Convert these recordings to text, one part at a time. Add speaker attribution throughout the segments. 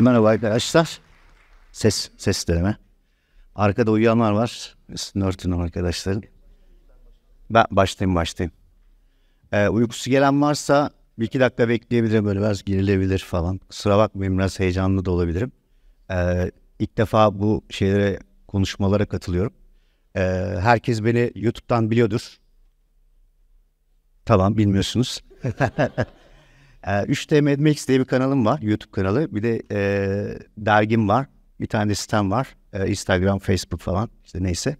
Speaker 1: Merhaba arkadaşlar. Ses, ses deneme. Arkada uyuyanlar var. Üstünü örtünüm Ben başlayayım başlayayım. Ee, uykusu gelen varsa bir iki dakika bekleyebilirim. Böyle biraz girilebilir falan. Kusura bakmayın biraz heyecanlı da olabilirim. Ee, ilk defa bu şeylere konuşmalara katılıyorum. Ee, herkes beni YouTube'dan biliyordur. Tamam bilmiyorsunuz. E, ee, 3D MadMax diye bir kanalım var. YouTube kanalı. Bir de e, dergim var. Bir tane de sitem var. E, Instagram, Facebook falan. işte neyse.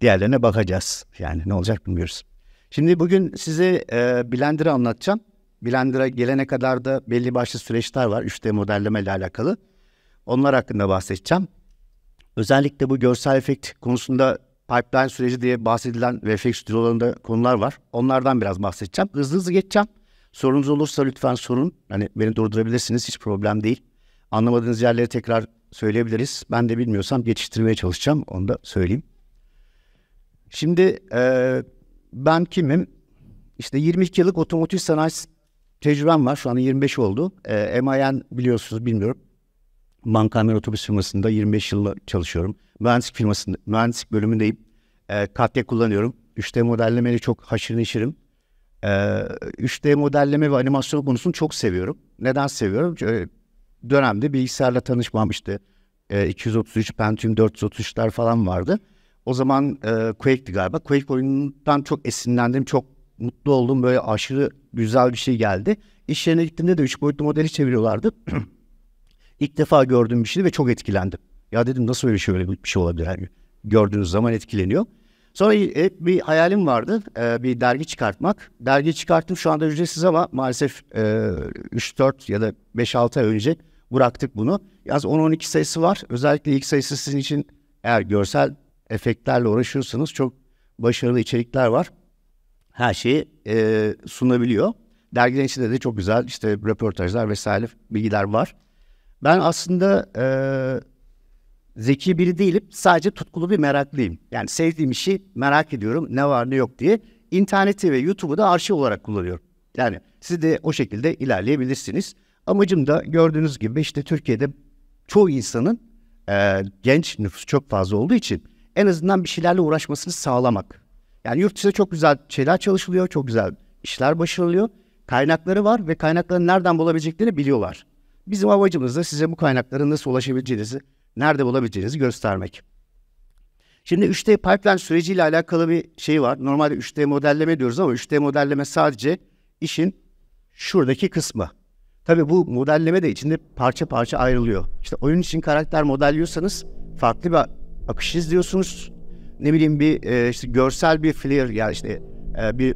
Speaker 1: Diğerlerine bakacağız. Yani ne olacak bilmiyoruz. Şimdi bugün size e, Blender'ı anlatacağım. Blender'a gelene kadar da belli başlı süreçler var 3D modelleme ile alakalı. Onlar hakkında bahsedeceğim. Özellikle bu görsel efekt konusunda pipeline süreci diye bahsedilen ve efekt stüdyolarında konular var. Onlardan biraz bahsedeceğim. Hızlı hızlı geçeceğim. Sorunuz olursa lütfen sorun. Hani beni durdurabilirsiniz hiç problem değil. Anlamadığınız yerleri tekrar söyleyebiliriz. Ben de bilmiyorsam geçiştirmeye çalışacağım. Onu da söyleyeyim. Şimdi e, ben kimim? İşte 22 yıllık otomotiv sanayi tecrübem var. Şu an 25 oldu. E, MIN biliyorsunuz bilmiyorum. Bankamer otobüs firmasında 25 yıl çalışıyorum. Mühendislik firmasında, mühendislik bölümündeyim. E, Katya e kullanıyorum. 3D modellemeyle çok haşır neşirim. 3D ee, modelleme ve animasyon konusunu çok seviyorum. Neden seviyorum? Çünkü e, dönemde bilgisayarla tanışmam e, işte 233, Pentium 433'ler falan vardı. O zaman e, Quake'di galiba. Quake oyunundan çok esinlendim, çok mutlu oldum. Böyle aşırı güzel bir şey geldi. İş yerine gittiğimde de 3 boyutlu modeli çeviriyorlardı. İlk defa gördüğüm bir şeydi ve çok etkilendim. Ya dedim nasıl öyle şey, öyle bir şey olabilir? Yani gördüğünüz zaman etkileniyor. Sonra hep bir hayalim vardı e, bir dergi çıkartmak. Dergi çıkarttım şu anda ücretsiz ama maalesef e, 3-4 ya da 5-6 ay önce bıraktık bunu. Yaz 10-12 sayısı var. Özellikle ilk sayısı sizin için eğer görsel efektlerle uğraşıyorsanız çok başarılı içerikler var. Her şeyi e, sunabiliyor. Dergiden içinde de çok güzel işte röportajlar vesaire bilgiler var. Ben aslında e, zeki biri değilim. Sadece tutkulu bir meraklıyım. Yani sevdiğim işi merak ediyorum ne var ne yok diye. İnterneti ve YouTube'u da arşiv olarak kullanıyorum. Yani siz de o şekilde ilerleyebilirsiniz. Amacım da gördüğünüz gibi işte Türkiye'de çoğu insanın e, genç nüfus çok fazla olduğu için en azından bir şeylerle uğraşmasını sağlamak. Yani yurt dışında çok güzel şeyler çalışılıyor, çok güzel işler başarılıyor. Kaynakları var ve kaynakları nereden bulabileceklerini biliyorlar. Bizim amacımız da size bu kaynakların nasıl ulaşabileceğinizi nerede bulabileceğinizi göstermek. Şimdi 3D pipeline süreciyle alakalı bir şey var. Normalde 3D modelleme diyoruz ama 3D modelleme sadece işin şuradaki kısmı. Tabii bu modelleme de içinde parça parça ayrılıyor. İşte oyun için karakter modelliyorsanız farklı bir akış izliyorsunuz. Ne bileyim bir e, işte görsel bir flair yani işte e, bir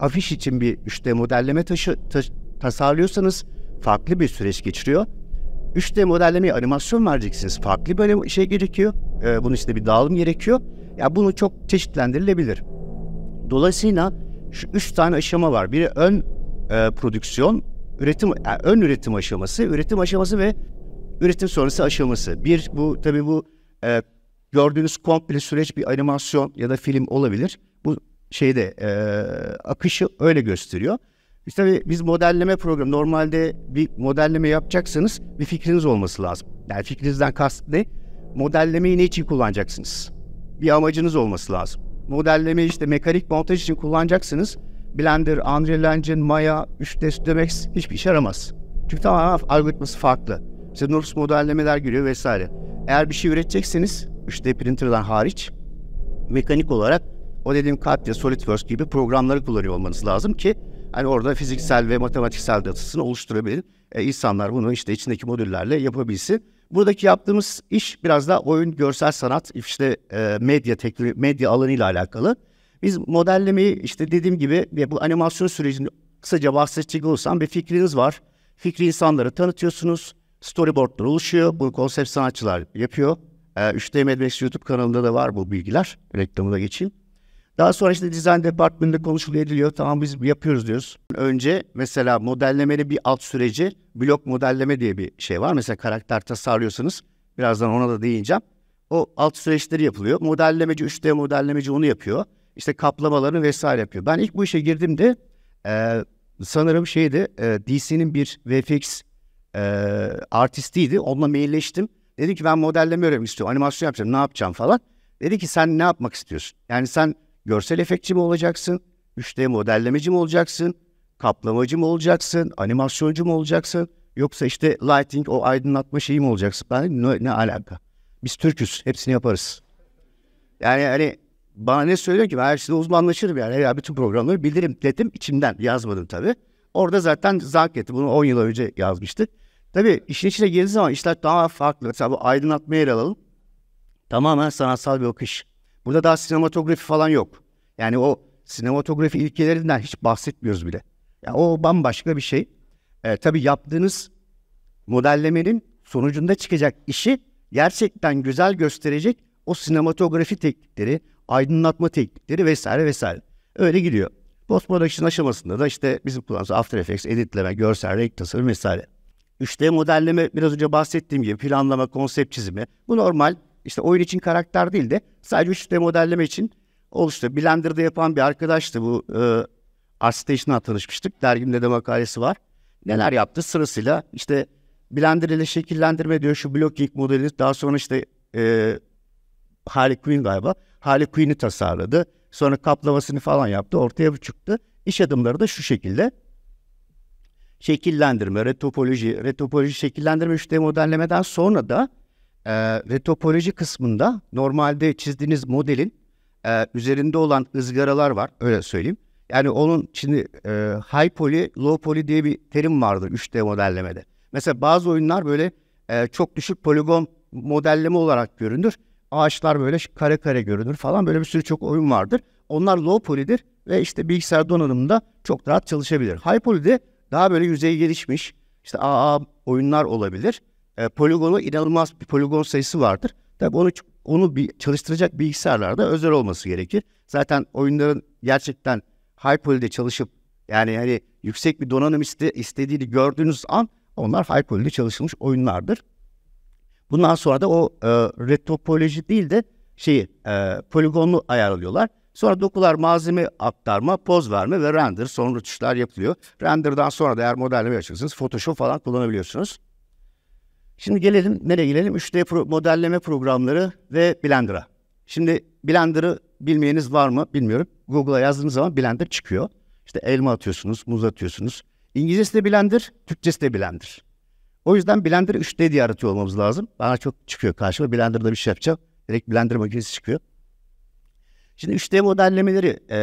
Speaker 1: afiş için bir 3D modelleme taşı, taş, tasarlıyorsanız farklı bir süreç geçiriyor. 3D modellemeye animasyon vereceksiniz. Farklı böyle şey gerekiyor. E, bunun işte bir dağılım gerekiyor. Ya yani bunu çok çeşitlendirilebilir. Dolayısıyla şu üç tane aşama var. Biri ön e, prodüksiyon, üretim yani e, ön üretim aşaması, üretim aşaması ve üretim sonrası aşaması. Bir bu tabii bu e, gördüğünüz komple süreç bir animasyon ya da film olabilir. Bu şeyde e, akışı öyle gösteriyor. İşte biz modelleme programı normalde bir modelleme yapacaksınız bir fikriniz olması lazım. Yani fikrinizden kast ne? Modellemeyi ne için kullanacaksınız? Bir amacınız olması lazım. Modelleme işte mekanik montaj için kullanacaksınız. Blender, Unreal Engine, Maya, 3D Max hiçbir işe yaramaz. Çünkü tamamen algoritması farklı. İşte NURBS modellemeler giriyor vesaire. Eğer bir şey üretecekseniz 3D printer'dan hariç mekanik olarak o dediğim Katya, SolidWorks gibi programları kullanıyor olmanız lazım ki hani orada fiziksel ve matematiksel datasını oluşturabilir. E, insanlar bunu işte içindeki modüllerle yapabilsin. Buradaki yaptığımız iş biraz da oyun, görsel sanat, işte e, medya teknoloji, medya alanıyla alakalı. Biz modellemeyi işte dediğim gibi ve bu animasyon sürecini kısaca bahsedecek olursam bir fikriniz var. Fikri insanları tanıtıyorsunuz. Storyboardlar oluşuyor. Bunu konsept sanatçılar yapıyor. E, 3D Medvex YouTube kanalında da var bu bilgiler. Reklamı da geçeyim. Daha sonra işte dizayn departmanında konuşuluyor ediliyor. Tamam biz yapıyoruz diyoruz. Önce mesela modellemeli bir alt süreci blok modelleme diye bir şey var. Mesela karakter tasarlıyorsanız birazdan ona da değineceğim. O alt süreçleri yapılıyor. Modellemeci 3D modellemeci onu yapıyor. İşte kaplamalarını vesaire yapıyor. Ben ilk bu işe girdiğimde e, sanırım şeydi e, DC'nin bir VFX e, artistiydi. Onunla mailleştim. Dedi ki ben modelleme öğrenmek istiyorum. Animasyon yapacağım. Ne yapacağım falan. Dedi ki sen ne yapmak istiyorsun? Yani sen Görsel efektçi mi olacaksın? 3D modellemeci mi olacaksın? Kaplamacı mı olacaksın? Animasyoncu mu olacaksın? Yoksa işte lighting o aydınlatma şeyi mi olacaksın? Ben ne, ne alaka? Biz Türküz. Hepsini yaparız. Yani hani bana ne söylüyor ki? Ben her şeyde uzmanlaşırım yani. Ya bütün programları bilirim dedim. içimden yazmadım tabii. Orada zaten zank etti. Bunu 10 yıl önce yazmıştı. Tabii işin içine girdiği zaman işler daha farklı. Mesela bu aydınlatmayı ele alalım. Tamamen sanatsal bir akış. Burada daha sinematografi falan yok. Yani o sinematografi ilkelerinden hiç bahsetmiyoruz bile. Yani o bambaşka bir şey. E, tabii yaptığınız modellemenin sonucunda çıkacak işi gerçekten güzel gösterecek o sinematografi teknikleri, aydınlatma teknikleri vesaire vesaire. Öyle gidiyor. Post production aşamasında da işte bizim kullandığımız After Effects, editleme, görsel, renk tasarım vesaire. 3D modelleme biraz önce bahsettiğim gibi planlama, konsept çizimi. Bu normal işte oyun için karakter değil de sadece 3D modelleme için oluştu. Blender'da yapan bir arkadaştı bu. E, Artstation'a tanışmıştık. Dergimde de makalesi var. Neler yaptı sırasıyla işte Blender ile şekillendirme diyor şu blocking modeli. Daha sonra işte e, Harley Quinn galiba. Harley Quinn'i tasarladı. Sonra kaplamasını falan yaptı. Ortaya bu çıktı. İş adımları da şu şekilde. Şekillendirme, retopoloji, retopoloji şekillendirme 3D modellemeden sonra da e, ve topoloji kısmında normalde çizdiğiniz modelin e, üzerinde olan ızgaralar var öyle söyleyeyim. Yani onun şimdi e, high poly, low poly diye bir terim vardır 3D modellemede. Mesela bazı oyunlar böyle e, çok düşük poligon modelleme olarak görünür. Ağaçlar böyle kare kare görünür falan böyle bir sürü çok oyun vardır. Onlar low poly'dir ve işte bilgisayar donanımında çok rahat çalışabilir. High poly de daha böyle yüzey gelişmiş işte AA oyunlar olabilir e, poligonu inanılmaz bir poligon sayısı vardır. Tabii onu onu bir çalıştıracak bilgisayarlarda özel olması gerekir. Zaten oyunların gerçekten high poly'de çalışıp yani hani yüksek bir donanım iste, istediğini gördüğünüz an onlar high poly'de çalışılmış oyunlardır. Bundan sonra da o e, retropoloji değil de şeyi e, poligonlu ayarlıyorlar. Sonra dokular malzeme aktarma, poz verme ve render Sonra rötuşlar yapılıyor. Render'dan sonra da eğer modelleme yapıyorsanız Photoshop falan kullanabiliyorsunuz. Şimdi gelelim, nereye gelelim? 3D pro modelleme programları ve Blender'a. Şimdi Blender'ı bilmeyeniz var mı bilmiyorum. Google'a yazdığınız zaman Blender çıkıyor. İşte elma atıyorsunuz, muz atıyorsunuz. İngilizcesi de Blender, Türkçesi de Blender. O yüzden Blender 3D diye aratıyor olmamız lazım. Bana çok çıkıyor karşıma. Blender'da bir şey yapacağım. Direkt Blender makinesi çıkıyor. Şimdi 3D modellemeleri e,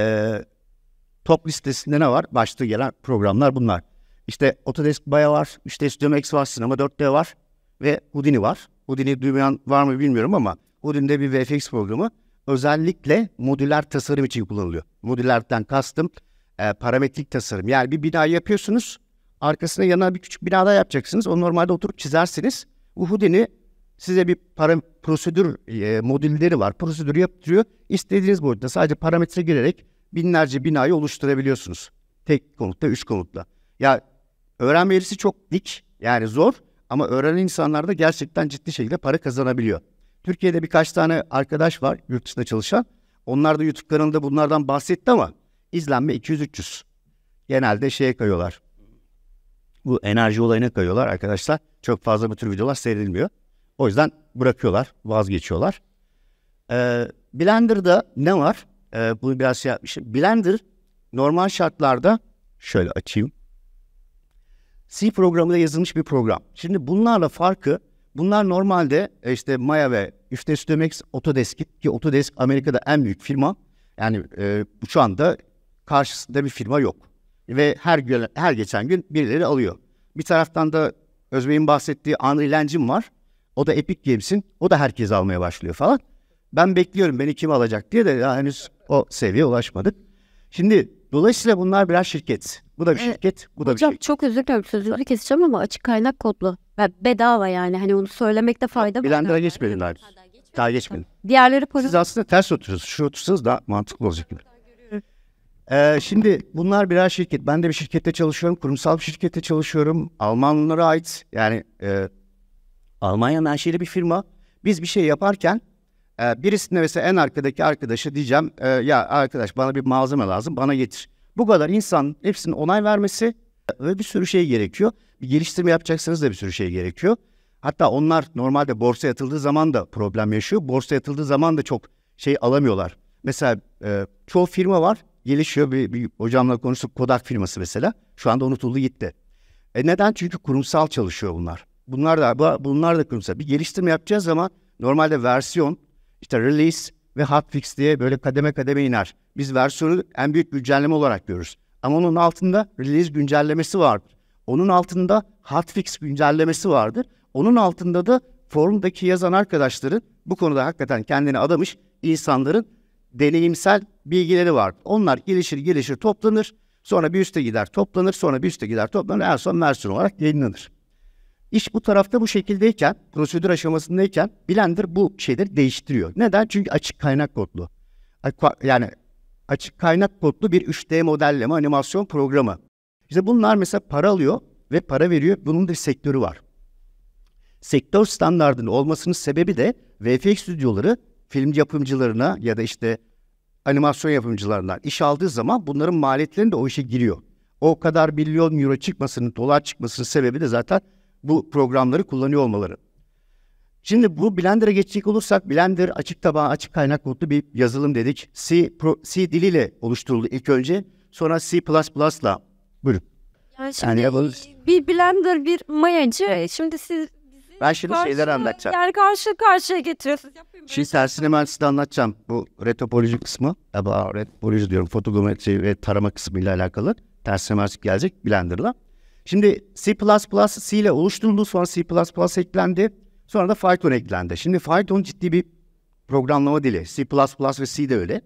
Speaker 1: top listesinde ne var? Başta gelen programlar bunlar. İşte Autodesk Baya var, 3D Studio Max var, Cinema 4D var ve Houdini var. Houdini duymayan var mı bilmiyorum ama Houdini'de bir VFX programı özellikle modüler tasarım için kullanılıyor. Modülerden kastım e, parametrik tasarım. Yani bir bina yapıyorsunuz, arkasına yanına bir küçük bina daha yapacaksınız. Onu normalde oturup çizersiniz. Bu Houdini size bir para, prosedür e, modülleri var. Prosedürü yaptırıyor. İstediğiniz boyutta sadece parametre girerek binlerce binayı oluşturabiliyorsunuz. Tek konutta, üç konutta. Ya öğrenme çok dik, yani zor. Ama öğrenen insanlar da gerçekten ciddi şekilde para kazanabiliyor. Türkiye'de birkaç tane arkadaş var yurt dışında çalışan. Onlar da YouTube kanalında bunlardan bahsetti ama izlenme 200-300. Genelde şeye kayıyorlar. Bu enerji olayına kayıyorlar arkadaşlar. Çok fazla bu tür videolar seyredilmiyor. O yüzden bırakıyorlar, vazgeçiyorlar. Ee, Blender'da ne var? Ee, bunu biraz şey yapmışım. Blender normal şartlarda şöyle açayım. C programıyla yazılmış bir program. Şimdi bunlarla farkı bunlar normalde e, işte Maya ve 3D Autodesk ki Autodesk Amerika'da en büyük firma. Yani e, şu anda karşısında bir firma yok. Ve her gün, her geçen gün birileri alıyor. Bir taraftan da Özbey'in bahsettiği Unreal Engine var. O da Epic Games'in. O da herkes almaya başlıyor falan. Ben bekliyorum beni kim alacak diye de daha henüz o seviyeye ulaşmadık. Şimdi Dolayısıyla bunlar birer şirket. Bu da bir evet. şirket, bu da Hocam, bir şirket. çok özür dilerim sözünüzü keseceğim ama açık kaynak kodlu. Yani bedava yani hani onu söylemekte fayda var. Bilenlere geçmediler. Daha geçmedi. Diğerleri para. Siz aslında ters oturuyorsunuz. Şu otursanız daha mantıklı olacak gibi. Ee, şimdi bunlar birer şirket. Ben de bir şirkette çalışıyorum. Kurumsal bir şirkette çalışıyorum. Almanlara ait yani e, Almanya menşeli bir firma. Biz bir şey yaparken e, birisine mesela en arkadaki arkadaşa diyeceğim e, ya arkadaş bana bir malzeme lazım bana getir. Bu kadar insan hepsinin onay vermesi ve bir sürü şey gerekiyor. Bir geliştirme yapacaksanız da bir sürü şey gerekiyor. Hatta onlar normalde borsa yatıldığı zaman da problem yaşıyor. Borsa yatıldığı zaman da çok şey alamıyorlar. Mesela e, çoğu firma var gelişiyor. Bir, bir hocamla konuştuk Kodak firması mesela. Şu anda unutuldu gitti. E neden? Çünkü kurumsal çalışıyor bunlar. Bunlar da bunlar da kurumsal. Bir geliştirme yapacağız ama normalde versiyon işte release ve hotfix diye böyle kademe kademe iner. Biz versiyonu en büyük güncelleme olarak görürüz. Ama onun altında release güncellemesi vardır. Onun altında hotfix güncellemesi vardır. Onun altında da forumdaki yazan arkadaşların bu konuda hakikaten kendini adamış insanların deneyimsel bilgileri var. Onlar gelişir gelişir toplanır. Sonra bir üste gider toplanır. Sonra bir üste gider toplanır. En son versiyon olarak yayınlanır. İş bu tarafta bu şekildeyken, prosedür aşamasındayken Blender bu şeyleri değiştiriyor. Neden? Çünkü açık kaynak kodlu. Yani açık kaynak kodlu bir 3D modelleme animasyon programı. İşte bunlar mesela para alıyor ve para veriyor. Bunun bir sektörü var. Sektör standartının olmasının sebebi de VFX stüdyoları film yapımcılarına ya da işte animasyon yapımcılarına iş aldığı zaman bunların maliyetlerini de o işe giriyor. O kadar milyon euro çıkmasının, dolar çıkmasının sebebi de zaten bu programları kullanıyor olmaları. Şimdi bu Blender'a geçecek olursak Blender açık taban, açık kaynak kodlu bir yazılım dedik. C, Pro, C diliyle oluşturuldu ilk önce. Sonra C++ ile. Buyurun. Yani şimdi yani, bir Blender bir mayacı. Şimdi siz ben şimdi karşı, şeyler anlatacağım. Yani karşı karşıya getiriyorsunuz. şimdi şey tersini ben size anlatacağım. Bu retopoloji kısmı, ya retopoloji diyorum fotogrametri ve tarama kısmı ile alakalı. Tersine gelecek Blender'la. Şimdi C++ C ile oluşturuldu. Sonra C++ eklendi. Sonra da Python eklendi. Şimdi Python ciddi bir programlama dili. C++ ve C de öyle.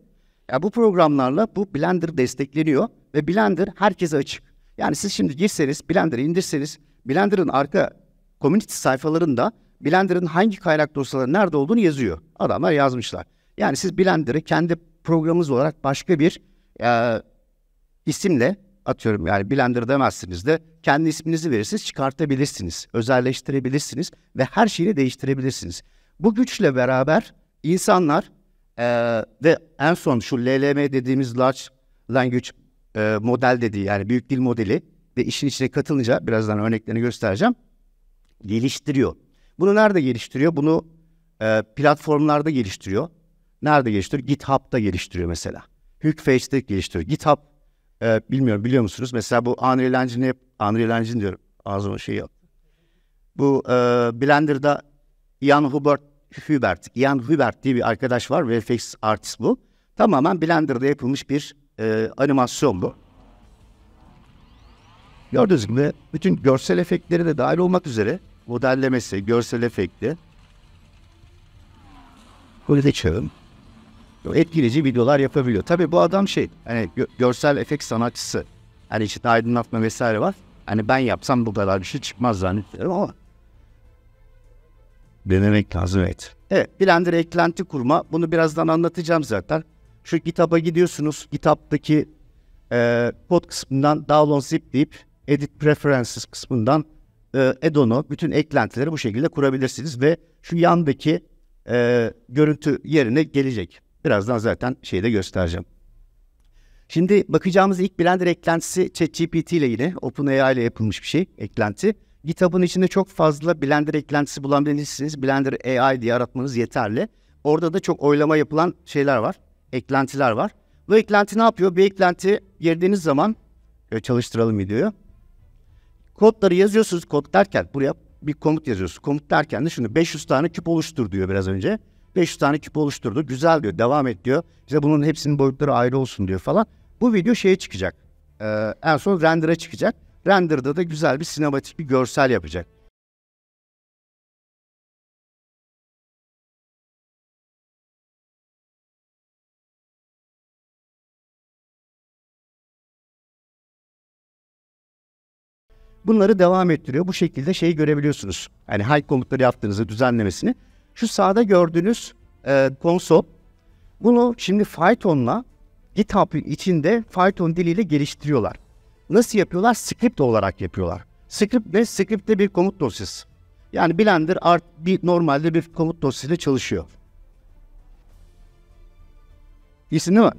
Speaker 1: Ya bu programlarla bu Blender destekleniyor ve Blender herkese açık. Yani siz şimdi girseniz, Blender'ı indirseniz, Blender'ın arka community sayfalarında Blender'ın hangi kaynak dosyaları nerede olduğunu yazıyor. Adamlar yazmışlar. Yani siz Blender'ı kendi programınız olarak başka bir e, isimle atıyorum yani Blender demezsiniz de kendi isminizi verirsiniz çıkartabilirsiniz, özelleştirebilirsiniz ve her şeyi değiştirebilirsiniz. Bu güçle beraber insanlar e, ve en son şu LLM dediğimiz Large Language e, Model dediği yani büyük dil modeli ve işin içine katılınca birazdan örneklerini göstereceğim geliştiriyor. Bunu nerede geliştiriyor? Bunu e, platformlarda geliştiriyor. Nerede geliştiriyor? GitHub'da geliştiriyor mesela. Hookface'de geliştiriyor. GitHub e, bilmiyorum biliyor musunuz? Mesela bu Unreal Engine hep Unreal Engine diyorum. Ağzıma şey yok. Bu e, Blender'da Ian Hubert, Hubert, Ian Hubert diye bir arkadaş var. VFX artist bu. Tamamen Blender'da yapılmış bir e, animasyon bu. Gördüğünüz gibi bütün görsel efektleri de dahil olmak üzere modellemesi, görsel efekti. Böyle de çağım etkileyici videolar yapabiliyor. Tabii bu adam şey hani görsel efekt sanatçısı. Hani işte aydınlatma vesaire var. Hani ben yapsam bu kadar bir şey çıkmaz zannediyorum ama denemek lazım evet. Evet Blender eklenti kurma bunu birazdan anlatacağım zaten. Şu kitaba gidiyorsunuz kitaptaki e, kod kısmından download zip deyip edit preferences kısmından e, add bütün eklentileri bu şekilde kurabilirsiniz ve şu yandaki e, görüntü yerine gelecek. Birazdan zaten şeyi de göstereceğim. Şimdi bakacağımız ilk Blender eklentisi ChatGPT ile yine OpenAI ile yapılmış bir şey eklenti. GitHub'ın içinde çok fazla Blender eklentisi bulabilirsiniz. Blender AI diye aratmanız yeterli. Orada da çok oylama yapılan şeyler var. Eklentiler var. Bu eklenti ne yapıyor? Bir eklenti girdiğiniz zaman çalıştıralım videoyu. Kodları yazıyorsunuz. Kod derken buraya bir komut yazıyorsunuz. Komut derken de şunu 500 tane küp oluştur diyor biraz önce. 500 tane küp oluşturdu. Güzel diyor. Devam et diyor. Bize bunun hepsinin boyutları ayrı olsun diyor falan. Bu video şeye çıkacak. Ee, en son render'a çıkacak. Render'da da güzel bir sinematik bir görsel yapacak. Bunları devam ettiriyor. Bu şekilde şeyi görebiliyorsunuz. Yani high komutları yaptığınızı düzenlemesini şu sağda gördüğünüz e, konsol. Bunu şimdi Python'la GitHub içinde Python diliyle geliştiriyorlar. Nasıl yapıyorlar? Script olarak yapıyorlar. Script ne? Script de bir komut dosyası. Yani Blender art bir normalde bir komut dosyasıyla çalışıyor. İyisin değil mi?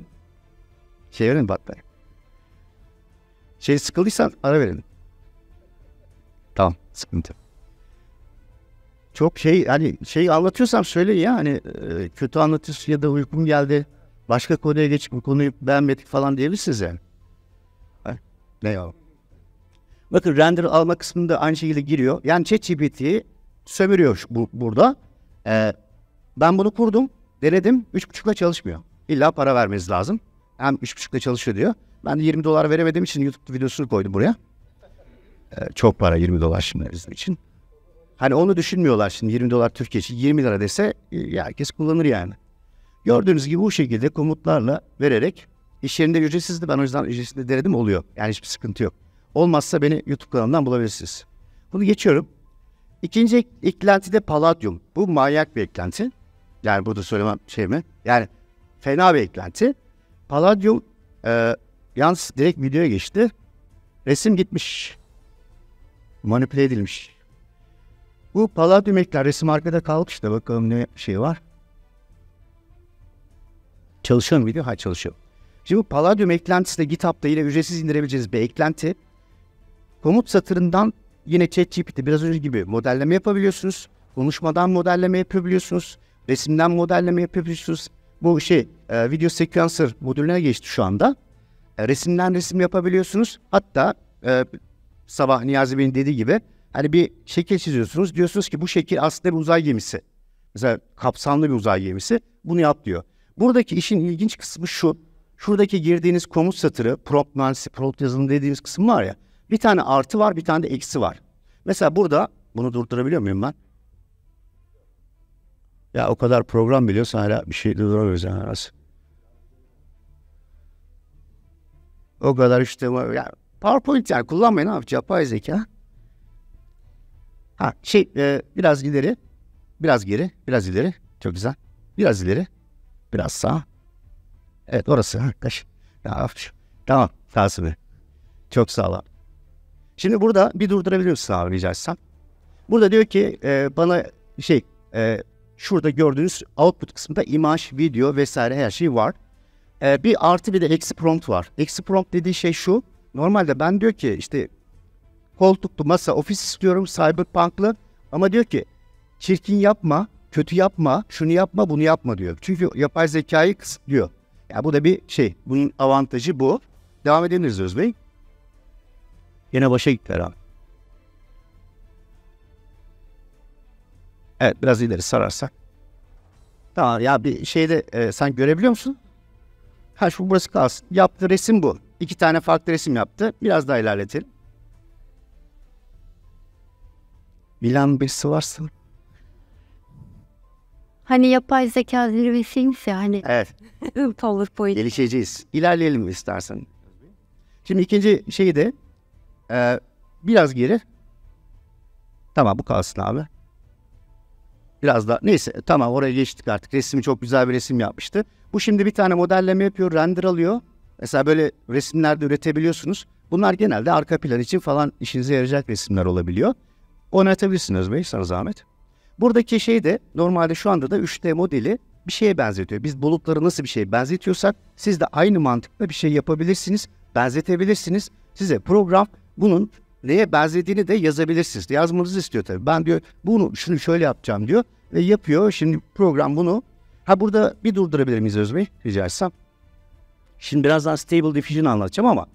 Speaker 1: Şey verin bak Şey sıkıldıysan ara verelim. Tamam, sıkıntı çok şey hani şey anlatıyorsam söyle ya hani kötü anlatıyorsun ya da uykum geldi. Başka konuya geçip bu konuyu beğenmedik falan diyebilirsiniz yani. Ha, ne ya? Bakın render alma kısmında aynı şekilde giriyor. Yani ChatGPT'yi sömürüyor bu, burada. Ee, ben bunu kurdum, denedim. 3.5'la çalışmıyor. İlla para vermeniz lazım. Hem 3.5'la çalışıyor diyor. Ben de 20 dolar veremediğim için YouTube videosunu koydum buraya. Ee, çok para 20 dolar şimdi bizim için. Hani onu düşünmüyorlar şimdi 20 dolar Türkiye için 20 lira dese e, herkes kullanır yani. Gördüğünüz gibi bu şekilde komutlarla vererek iş yerinde ücretsizdi. Ben o yüzden ücretsizdi denedim oluyor. Yani hiçbir sıkıntı yok. Olmazsa beni YouTube kanalından bulabilirsiniz. Bunu geçiyorum. İkinci ek- eklenti de paladyum. Bu manyak bir eklenti. Yani burada söylemem şey mi? Yani fena bir eklenti. Paladyum e, yalnız direkt videoya geçti. Resim gitmiş. Manipüle edilmiş. Bu palladium ekler resim arkada kalmış işte bakalım ne şey var. Çalışıyor mu video? Hayır çalışıyor. Şimdi bu palladium eklentisi de GitHub'da yine ücretsiz indirebileceğiniz bir eklenti. Komut satırından yine ChatGPT biraz önce gibi modelleme yapabiliyorsunuz. Konuşmadan modelleme yapabiliyorsunuz. Resimden modelleme yapabiliyorsunuz. Bu şey e, video sequencer modülüne geçti şu anda. E, resimden resim yapabiliyorsunuz. Hatta e, sabah Niyazi Bey'in dediği gibi Hani bir şekil çiziyorsunuz. Diyorsunuz ki bu şekil aslında bir uzay gemisi. Mesela kapsamlı bir uzay gemisi. Bunu yap diyor. Buradaki işin ilginç kısmı şu. Şuradaki girdiğiniz komut satırı, prompt mühendisi, prompt yazılımı dediğimiz kısım var ya. Bir tane artı var, bir tane de eksi var. Mesela burada, bunu durdurabiliyor muyum ben? Ya o kadar program biliyorsan hala bir şey durduramıyoruz yani arası. O kadar işte ya PowerPoint yani kullanmayın abi yapay zeka. Ha şey e, biraz ileri, biraz geri, biraz ileri. Çok güzel. Biraz ileri, biraz sağ. Evet orası. ha. Kaş. Tamam Kasım Bey. Çok sağ ol Şimdi burada bir durdurabilir misin abi rica etsem? Burada diyor ki e, bana şey e, şurada gördüğünüz output kısmında imaj, video vesaire her şey var. E, bir artı bir de eksi prompt var. Eksi prompt dediği şey şu. Normalde ben diyor ki işte koltuklu masa ofis istiyorum cyberpunk'lı ama diyor ki çirkin yapma, kötü yapma, şunu yapma, bunu yapma diyor. Çünkü yapay zekayı kısıtlıyor. Ya yani bu da bir şey. Bunun avantajı bu. Devam edebiliriz Öz Bey. Yine başa gittiler abi. Evet biraz ileri sararsak. Tamam ya bir şeyde e, sen görebiliyor musun? Ha şu burası kalsın. Yaptığı resim bu. İki tane farklı resim yaptı. Biraz daha ilerletelim. bilen birisi varsa. Hani yapay zeka zirvesiymiş ya hani. Evet. PowerPoint. Gelişeceğiz. İlerleyelim istersen. Şimdi ikinci şey de e, biraz geri. Tamam bu kalsın abi. Biraz da neyse tamam oraya geçtik artık. Resmi çok güzel bir resim yapmıştı. Bu şimdi bir tane modelleme yapıyor, render alıyor. Mesela böyle resimlerde üretebiliyorsunuz. Bunlar genelde arka plan için falan işinize yarayacak resimler olabiliyor oynatabilirsiniz Bey sana zahmet. Buradaki şey de normalde şu anda da 3D modeli bir şeye benzetiyor. Biz bulutları nasıl bir şeye benzetiyorsak siz de aynı mantıkla bir şey yapabilirsiniz, benzetebilirsiniz. Size program bunun neye benzediğini de yazabilirsiniz. Yazmanızı istiyor tabii. Ben diyor bunu şunu şöyle yapacağım diyor ve yapıyor. Şimdi program bunu. Ha burada bir durdurabilir miyiz Özbey rica etsem? Şimdi birazdan Stable Diffusion anlatacağım ama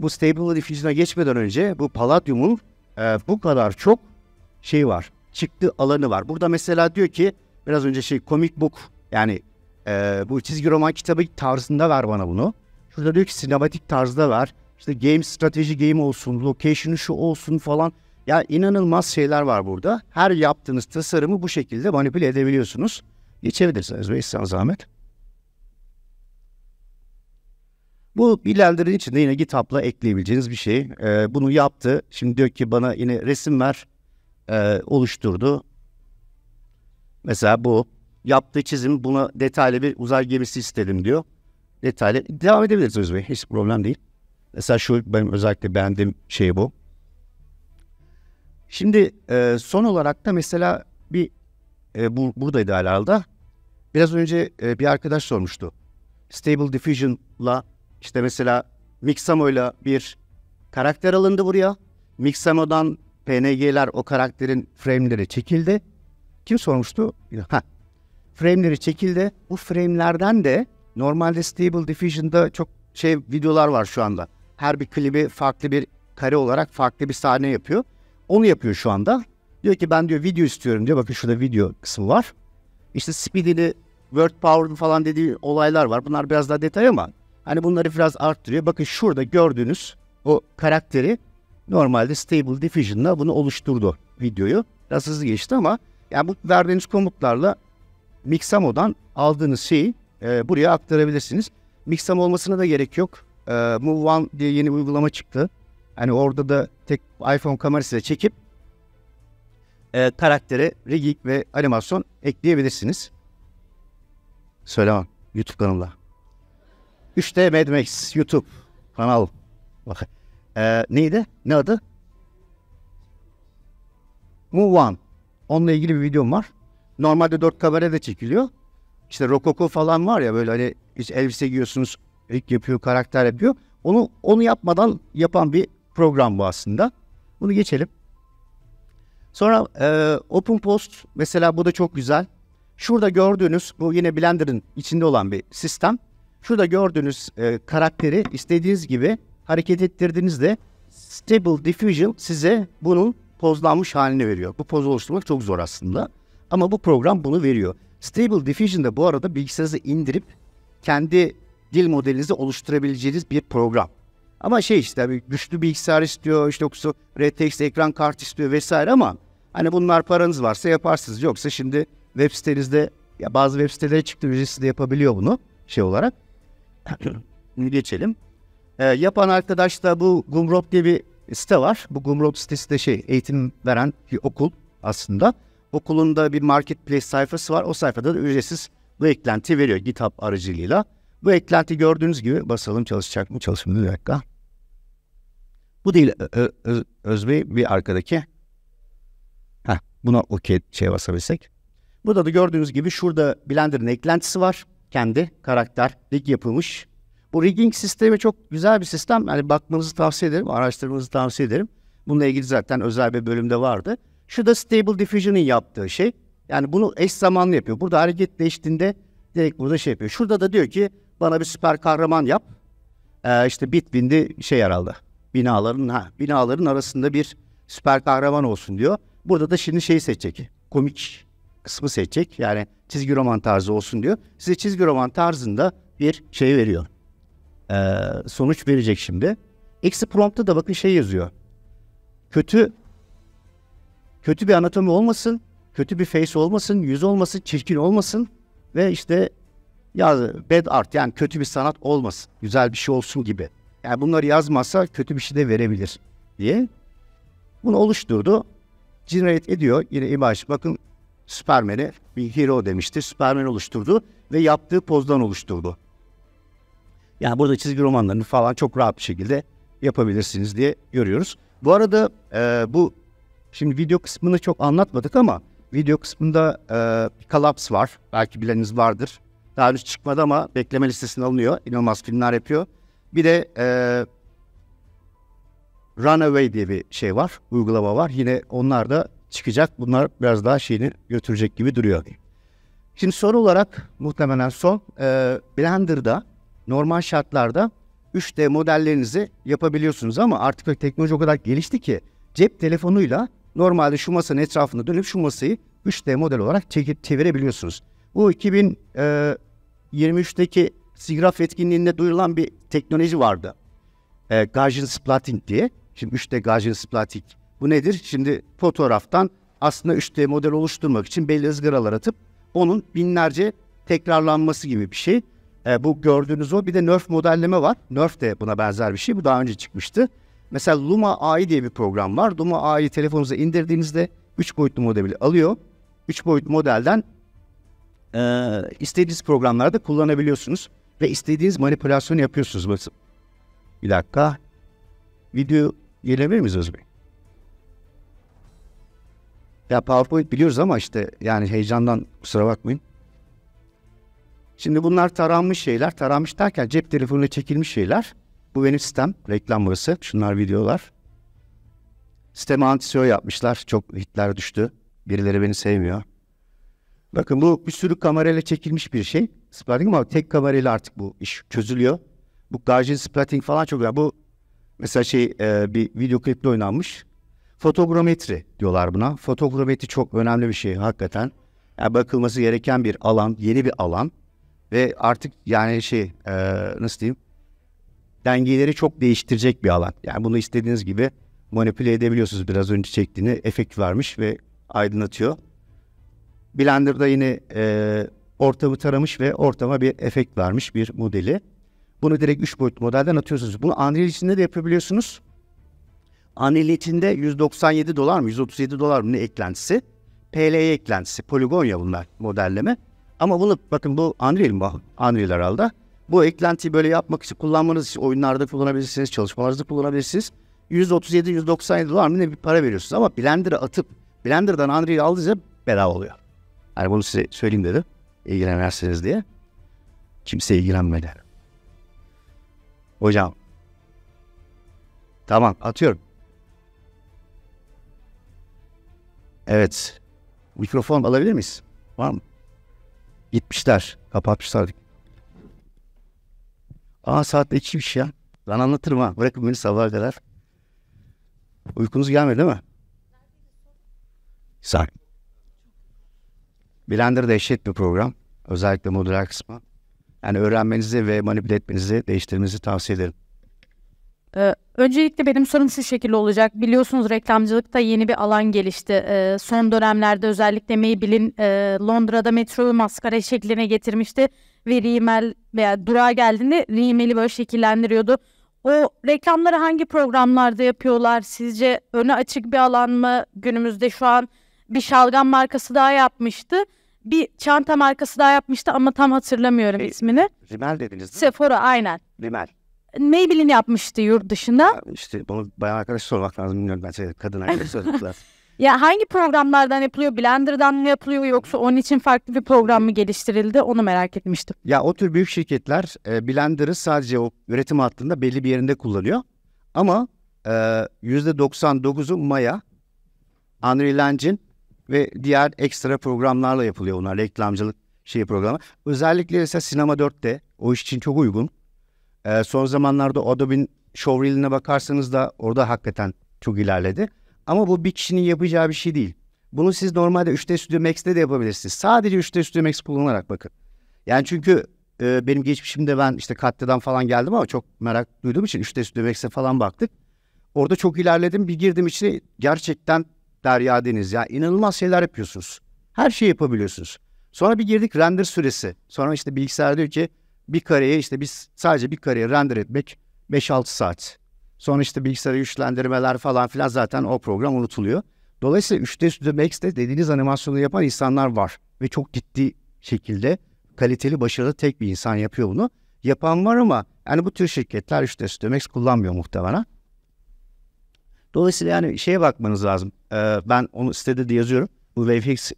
Speaker 1: bu Stable Diffusion'a geçmeden önce bu Palladium'un e, bu kadar çok şey var. Çıktı alanı var. Burada mesela diyor ki biraz önce şey comic book yani e, bu çizgi roman kitabı tarzında ver bana bunu. Şurada diyor ki sinematik tarzda ver. İşte game strateji game olsun, location'ı şu olsun falan. Ya inanılmaz şeyler var burada. Her yaptığınız tasarımı bu şekilde manipüle edebiliyorsunuz. Geçebilirsiniz Veysel zahmet. Bu ilerlerin içinde yine GitHub'la ekleyebileceğiniz bir şey. Ee, bunu yaptı. Şimdi diyor ki bana yine resim ver e, oluşturdu. Mesela bu yaptığı çizim buna detaylı bir uzay gemisi istedim diyor. Detaylı devam edebiliriz Özbey. Hiç problem değil. Mesela şu benim özellikle beğendiğim şey bu. Şimdi e, son olarak da mesela bir e, bu, buradaydı herhalde. Biraz önce e, bir arkadaş sormuştu. Stable Diffusion'la işte mesela Mixamo'yla bir karakter alındı buraya. Mixamo'dan PNG'ler o karakterin frame'leri çekildi. Kim sormuştu? Ha. Frame'leri çekildi. Bu frame'lerden de normalde Stable Diffusion'da çok şey videolar var şu anda. Her bir klibi farklı bir kare olarak farklı bir sahne yapıyor. Onu yapıyor şu anda. Diyor ki ben diyor video istiyorum diyor. Bakın şurada video kısmı var. İşte speedini, Word powerını falan dediği olaylar var. Bunlar biraz daha detay ama hani bunları biraz arttırıyor. Bakın şurada gördüğünüz o karakteri normalde Stable Diffusion'la bunu oluşturdu videoyu. Biraz hızlı geçti ama yani bu verdiğiniz komutlarla Mixamo'dan aldığınız şeyi e, buraya aktarabilirsiniz. Mixamo olmasına da gerek yok. E, Move One diye yeni uygulama çıktı. Hani orada da tek iPhone kamerasıyla çekip e, karaktere rigging ve animasyon ekleyebilirsiniz. Söylemem. YouTube kanalına. 3D Mad Max YouTube kanal. Bakın. Ee, neydi? Ne adı? Move One. Onunla ilgili bir videom var. Normalde 4 kamera da çekiliyor. İşte Rokoko falan var ya böyle hani hiç elbise giyiyorsunuz, ilk yapıyor, karakter yapıyor. Onu onu yapmadan yapan bir program bu aslında. Bunu geçelim. Sonra e, Open Post mesela bu da çok güzel. Şurada gördüğünüz bu yine Blender'ın içinde olan bir sistem. Şurada gördüğünüz e, karakteri istediğiniz gibi hareket ettirdiğinizde Stable Diffusion size bunun pozlanmış halini veriyor. Bu poz oluşturmak çok zor aslında. Ama bu program bunu veriyor. Stable Diffusion Diffusion'da bu arada bilgisayarınızı indirip kendi dil modelinizi oluşturabileceğiniz bir program. Ama şey işte tabii güçlü bilgisayar istiyor, işte yoksa RTX ekran kartı istiyor vesaire ama hani bunlar paranız varsa yaparsınız. Yoksa şimdi web sitenizde ya bazı web siteleri çıktı ücretsiz de yapabiliyor bunu şey olarak. Geçelim. E, yapan arkadaş da bu Gumroad diye bir site var. Bu Gumroad sitesi de şey eğitim veren bir okul aslında. Okulunda da bir marketplace sayfası var. O sayfada da ücretsiz bu eklenti veriyor GitHub aracılığıyla. Bu eklenti gördüğünüz gibi basalım çalışacak mı çalışmıyor bir dakika. Bu değil Ö- Ö- Özbey bir arkadaki. Heh, buna okey şey basabilsek. Burada da gördüğünüz gibi şurada Blender'ın eklentisi var. Kendi karakterlik yapılmış bu rigging sistemi çok güzel bir sistem. Yani bakmanızı tavsiye ederim, araştırmanızı tavsiye ederim. Bununla ilgili zaten özel bir bölümde vardı. Şu da Stable Diffusion'ın yaptığı şey. Yani bunu eş zamanlı yapıyor. Burada hareket değiştiğinde direkt burada şey yapıyor. Şurada da diyor ki bana bir süper kahraman yap. Ee, işte Bitwin'de şey herhalde. Binaların ha, binaların arasında bir süper kahraman olsun diyor. Burada da şimdi şeyi seçecek. Komik kısmı seçecek. Yani çizgi roman tarzı olsun diyor. Size çizgi roman tarzında bir şey veriyor e, sonuç verecek şimdi. Eksi promptta da bakın şey yazıyor. Kötü kötü bir anatomi olmasın, kötü bir face olmasın, yüz olmasın, çirkin olmasın ve işte ya bad art yani kötü bir sanat olmasın, güzel bir şey olsun gibi. Yani bunları yazmazsa kötü bir şey de verebilir diye. Bunu oluşturdu. Generate ediyor. Yine imaj bakın Superman'e bir hero demişti. Superman oluşturdu ve yaptığı pozdan oluşturdu. Yani burada çizgi romanlarını falan çok rahat bir şekilde yapabilirsiniz diye görüyoruz. Bu arada e, bu şimdi video kısmını çok anlatmadık ama video kısmında e, bir Collapse var. Belki bileniniz vardır. Daha henüz çıkmadı ama bekleme listesine alınıyor. İnanılmaz filmler yapıyor. Bir de e, Runaway diye bir şey var, uygulama var. Yine onlar da çıkacak. Bunlar biraz daha şeyini götürecek gibi duruyor. Şimdi son olarak muhtemelen son e, Blender'da normal şartlarda 3D modellerinizi yapabiliyorsunuz ama artık teknoloji o kadar gelişti ki cep telefonuyla normalde şu masanın etrafında dönüp şu masayı 3D model olarak çekip çevirebiliyorsunuz. Bu 2023'teki e, sigraf etkinliğinde duyurulan bir teknoloji vardı. E, Gaussian Splatting diye. Şimdi 3D Gaussian Splatting. Bu nedir? Şimdi fotoğraftan aslında 3D model oluşturmak için belli ızgaralar atıp onun binlerce tekrarlanması gibi bir şey. E, bu gördüğünüz o. Bir de NERF modelleme var. NERF de buna benzer bir şey. Bu daha önce çıkmıştı. Mesela Luma AI diye bir program var. Luma AI telefonunuza indirdiğinizde 3 boyutlu modeli alıyor. 3 boyutlu modelden e, istediğiniz programlarda kullanabiliyorsunuz. Ve istediğiniz manipülasyon yapıyorsunuz. Basıp. Bir dakika. Video gelebilir miyiz Özbey? Ya PowerPoint biliyoruz ama işte yani heyecandan kusura bakmayın. Şimdi bunlar taranmış şeyler. Taranmış derken cep telefonuyla çekilmiş şeyler. Bu benim sistem. Reklam burası. Şunlar videolar. Sisteme antiseo yapmışlar. Çok hitler düştü. Birileri beni sevmiyor. Bakın bu bir sürü kamerayla çekilmiş bir şey. Splatting ama tek kamerayla artık bu iş çözülüyor. Bu Gajin Splatting falan çok yani bu mesela şey e, bir video klipte oynanmış. Fotogrametri diyorlar buna. Fotogrametri çok önemli bir şey hakikaten. Yani bakılması gereken bir alan, yeni bir alan. Ve artık yani şey e, nasıl diyeyim dengeleri çok değiştirecek bir alan. Yani bunu istediğiniz gibi manipüle edebiliyorsunuz. Biraz önce çektiğini efekt varmış ve aydınlatıyor. Blender'da yine e, ortamı taramış ve ortama bir efekt vermiş bir modeli. Bunu direkt 3 boyutlu modelden atıyorsunuz. Bunu Unreal içinde de yapabiliyorsunuz. Unreal içinde 197 dolar mı 137 dolar mı ne eklentisi? PLE eklentisi. Poligon ya bunlar modelleme. Ama bunu bakın bu Unreal mı? Unreal herhalde. Bu eklentiyi böyle yapmak için kullanmanız için oyunlarda kullanabilirsiniz, çalışmalarınızda kullanabilirsiniz. 137-197 dolar mı ne bir para veriyorsunuz ama Blender'a atıp Blender'dan Unreal aldığınızda bedava oluyor. Yani bunu size söyleyeyim dedim. İlgilenersiniz diye. Kimse ilgilenmedi. Hocam. Tamam atıyorum. Evet. Mikrofon alabilir miyiz? Var mı? Gitmişler. Kapatmışlar. Aa saatte ikiymiş ya. Ben anlatırım ha. Bırakın beni sabaha kadar. Uykunuz gelmedi değil mi? Sakin. Blender dehşet bir program. Özellikle modüler kısmı. Yani öğrenmenizi ve manipüle etmenizi, değiştirmenizi tavsiye ederim. Ee, Öncelikle benim sorum şu şekilde olacak. Biliyorsunuz reklamcılıkta yeni bir alan gelişti. E, son dönemlerde özellikle Maybelline e, Londra'da metrolu maskara şekline getirmişti. Ve Rimmel veya durağa geldiğinde Rimmel'i böyle şekillendiriyordu. O reklamları hangi programlarda yapıyorlar? Sizce öne açık bir alan mı? Günümüzde şu an bir şalgam markası daha yapmıştı. Bir çanta markası daha yapmıştı ama tam hatırlamıyorum şey, ismini. Rimmel dediniz. mi? Sephora aynen. Rimmel. Maybelline yapmıştı yurt dışında. İşte bunu bayan arkadaş sormak lazım bilmiyorum ben kadın arkadaş Ya hangi programlardan yapılıyor? Blender'dan mı yapılıyor yoksa onun için farklı bir program mı geliştirildi? Onu merak etmiştim. Ya o tür büyük şirketler e, Blender'ı sadece o üretim hattında belli bir yerinde kullanıyor. Ama e, %99'u Maya, Unreal Engine ve diğer ekstra programlarla yapılıyor onlar. Reklamcılık şeyi programı. Özellikle ise Sinema 4'te o iş için çok uygun. E, son zamanlarda Adobe'nin showreel'ine bakarsanız da orada hakikaten çok ilerledi. Ama bu bir kişinin yapacağı bir şey değil. Bunu siz normalde 3D Studio Max'te de yapabilirsiniz. Sadece 3D Studio Max kullanarak bakın. Yani çünkü e, benim geçmişimde ben işte Katya'dan falan geldim ama çok merak duyduğum için 3D Studio Max'e falan baktık. Orada çok ilerledim. Bir girdim içine gerçekten derya deniz. ya inanılmaz şeyler yapıyorsunuz. Her şeyi yapabiliyorsunuz. Sonra bir girdik render süresi. Sonra işte bilgisayar diyor ki bir kareye işte biz sadece bir kareye render etmek 5-6 saat. Sonra işte bilgisayara güçlendirmeler falan filan zaten o program unutuluyor. Dolayısıyla 3D Studio Max'te dediğiniz animasyonu yapan insanlar var. Ve çok ciddi şekilde kaliteli başarılı tek bir insan yapıyor bunu. Yapan var ama yani bu tür şirketler 3D Studio Max kullanmıyor muhtemelen. Dolayısıyla yani şeye bakmanız lazım. Ee, ben onu sitede de yazıyorum. Bu WaveX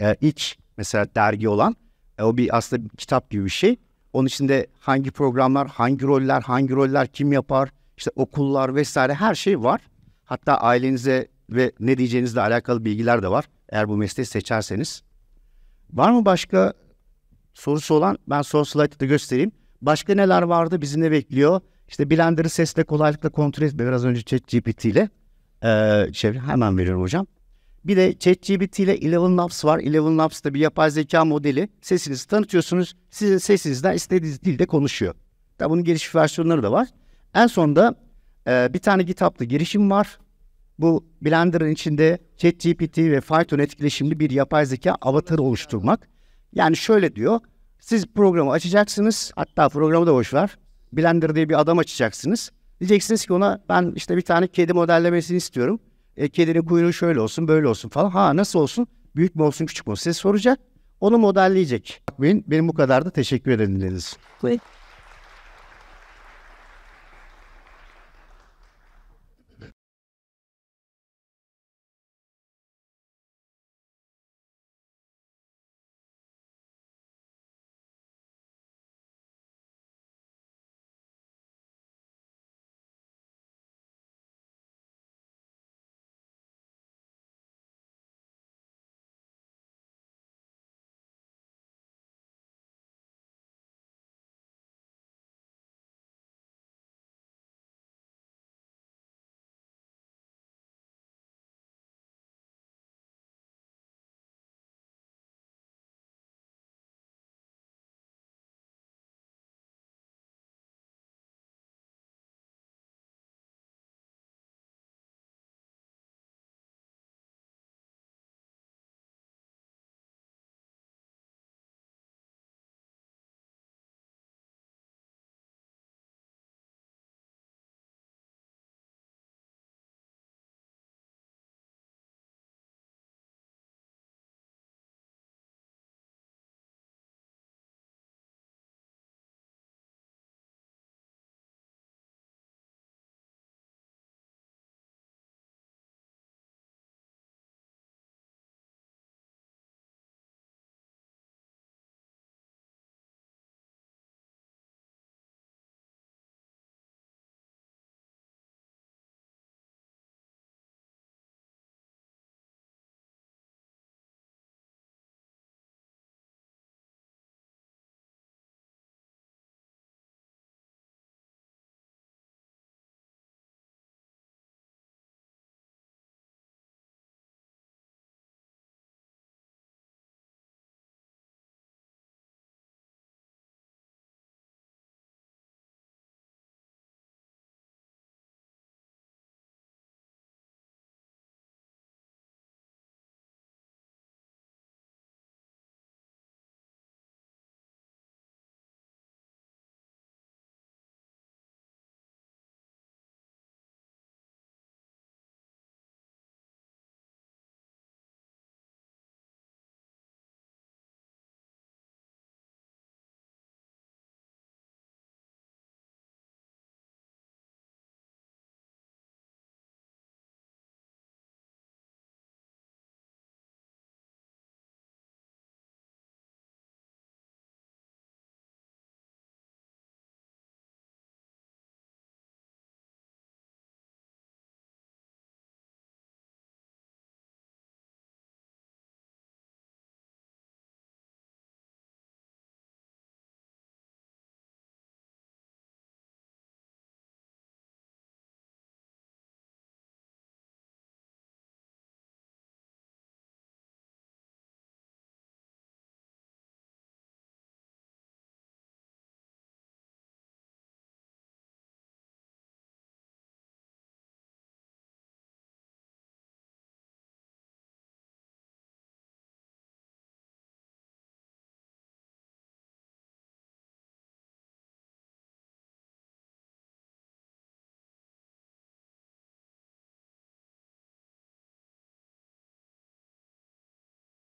Speaker 1: e, ilk mesela dergi olan e, o bir aslında bir kitap gibi bir şey. Onun içinde hangi programlar, hangi roller, hangi roller kim yapar, işte okullar vesaire her şey var. Hatta ailenize ve ne diyeceğinizle alakalı bilgiler de var. Eğer bu mesleği seçerseniz. Var mı başka sorusu olan? Ben son slaytta da göstereyim. Başka neler vardı? Bizi ne bekliyor? İşte Blender'ı sesle kolaylıkla kontrol etme. Biraz önce chat GPT ile. Ee, şey, hemen veriyorum hocam. Bir de ChatGPT ile Eleven Labs var. Eleven Labs da bir yapay zeka modeli. Sesinizi tanıtıyorsunuz. Sizin sesinizden istediğiniz dilde konuşuyor. Da bunun geliş versiyonları da var. En sonunda e, bir tane GitHub'da girişim var. Bu Blender'ın içinde ChatGPT ve Python etkileşimli bir yapay zeka avatarı oluşturmak. Yani şöyle diyor. Siz programı açacaksınız. Hatta programı da boş var. Blender diye bir adam açacaksınız. Diyeceksiniz ki ona ben işte bir tane kedi modellemesini istiyorum. E, kedinin kuyruğu şöyle olsun böyle olsun falan. Ha nasıl olsun? Büyük mü olsun küçük mü olsun? Size soracak. Onu modelleyecek. Bakmayın benim bu kadar da teşekkür ederim dediniz. Buyurun.